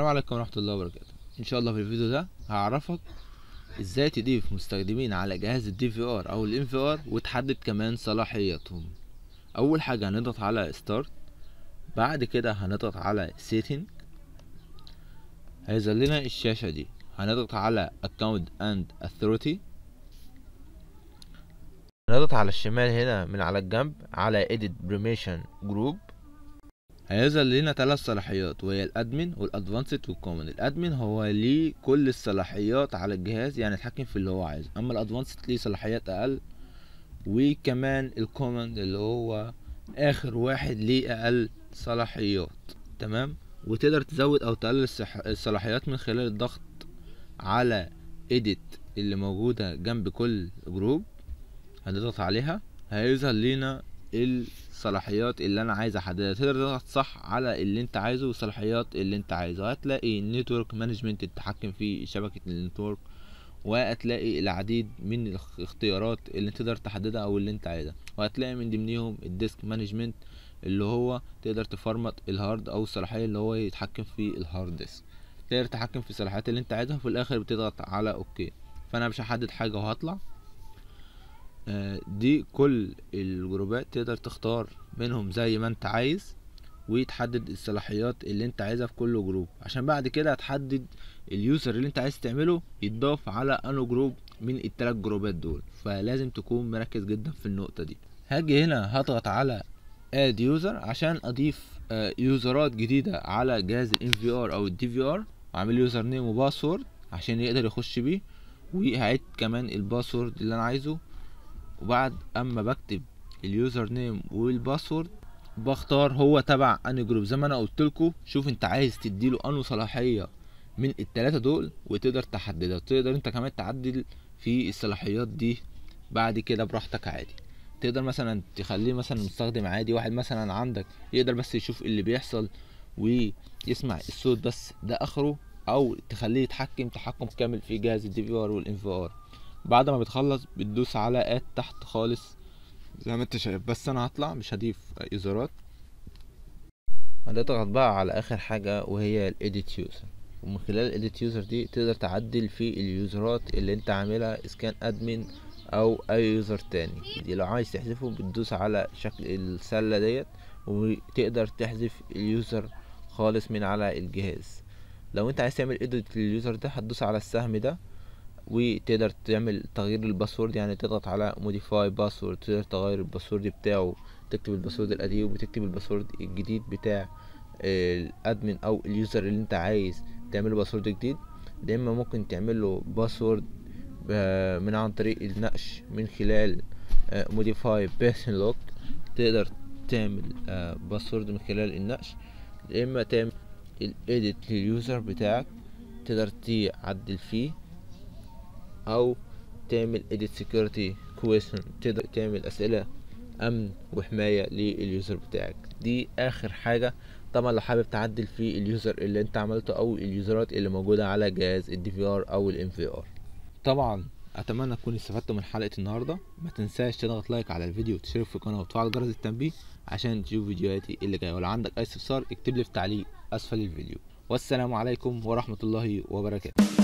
السلام عليكم ورحمة الله وبركاته ان شاء الله في الفيديو ده هعرفك ازاي تضيف مستخدمين على جهاز الدي في ار او الإن في ار وتحدد كمان صلاحياتهم اول حاجة هنضغط على ستارت بعد كده هنضغط على سيتنج هيظهر لنا الشاشة دي هنضغط على اكونت اند اثوريتي هنضغط على الشمال هنا من على الجنب على إيديت بريميشن جروب هيظهر لنا ثلاث صلاحيات وهي الادمن والادفانسد والكومن الادمن هو ليه كل الصلاحيات على الجهاز يعني يتحكم في اللي هو عايزه اما الادفانسد ليه صلاحيات اقل وكمان الكومن اللي هو اخر واحد ليه اقل صلاحيات تمام وتقدر تزود او تقلل الصلاحيات من خلال الضغط على ايديت اللي موجوده جنب كل جروب هنضغط عليها هيظهر لينا الصلاحيات اللي انا عايز احددها تقدر تضغط صح على اللي انت عايزه والصلاحيات اللي انت عايزها هتلاقي النتورك مانجمنت التحكم في شبكه النتورك وهتلاقي العديد من الاختيارات اللي تقدر تحددها او اللي انت عايزها وهتلاقي من ضمنهم الديسك مانجمنت اللي هو تقدر تفرمت الهارد او الصلاحيه اللي هو يتحكم في الهارد ديسك تقدر تتحكم في الصلاحيات اللي انت عايزها وفي الاخر بتضغط على اوكي فانا مش هحدد حاجه وهطلع آه، دي كل الجروبات تقدر تختار منهم زي ما انت عايز وتحدد الصلاحيات اللي انت عايزها في كل جروب عشان بعد كده هتحدد اليوزر اللي انت عايز تعمله يتضاف على انو جروب من التلات جروبات دول فلازم تكون مركز جدا في النقطة دي هاجي هنا هضغط على اد يوزر عشان اضيف آه، يوزرات جديدة على جهاز الان في ار او الدي في ار وعمل يوزر نيم وباسورد عشان يقدر يخش بيه وهعيد كمان الباسورد اللي انا عايزه وبعد اما بكتب اليوزر نيم والباسورد بختار هو تبع انهي جروب زي ما انا قلت لكم شوف انت عايز تديله انه صلاحيه من التلاتة دول وتقدر تحددها تقدر انت كمان تعدل في الصلاحيات دي بعد كده براحتك عادي تقدر مثلا تخليه مثلا مستخدم عادي واحد مثلا عندك يقدر بس يشوف اللي بيحصل ويسمع الصوت بس ده اخره او تخليه يتحكم تحكم كامل في جهاز الدي في ار والانفي ار بعد ما بتخلص بتدوس على اد تحت خالص زي ما انت شايف بس انا هطلع مش هضيف ازارات هتضغط بقى على اخر حاجة وهي الايديت يوزر ومن خلال الايديت يوزر دي تقدر تعدل في اليوزرات اللي انت عاملها اسكان ادمن او اي يوزر تاني دي لو عايز تحذفه بتدوس على شكل السلة ديت وتقدر تحذف اليوزر خالص من على الجهاز لو انت عايز تعمل ايديت لليوزر ده هتدوس على السهم ده وتقدر تعمل تغيير الباسورد يعني تضغط على موديفاي باسورد تقدر تغير الباسورد بتاعه تكتب الباسورد القديم وتكتب الباسورد الجديد بتاع الادمن او اليوزر اللي انت عايز تعمله باسورد جديد يا اما ممكن تعمل له باسورد آه، من عن طريق النقش من خلال موديفاي باسن لوك تقدر تعمل باسورد آه، من خلال النقش يا اما تعمل الايديت لليوزر بتاعك تقدر تعدل فيه او تعمل اديت سيكيورتي كويشن تقدر تعمل اسئله امن وحمايه لليوزر بتاعك دي اخر حاجه طبعا لو حابب تعدل في اليوزر اللي انت عملته او اليوزرات اللي موجوده على جهاز الدي في ار او الام في ار طبعا اتمنى تكونوا استفدتوا من حلقه النهارده ما تنساش تضغط لايك على الفيديو وتشترك في القناه وتفعل جرس التنبيه عشان تشوف فيديوهاتي اللي جايه ولو عندك اي استفسار اكتب لي في تعليق اسفل الفيديو والسلام عليكم ورحمه الله وبركاته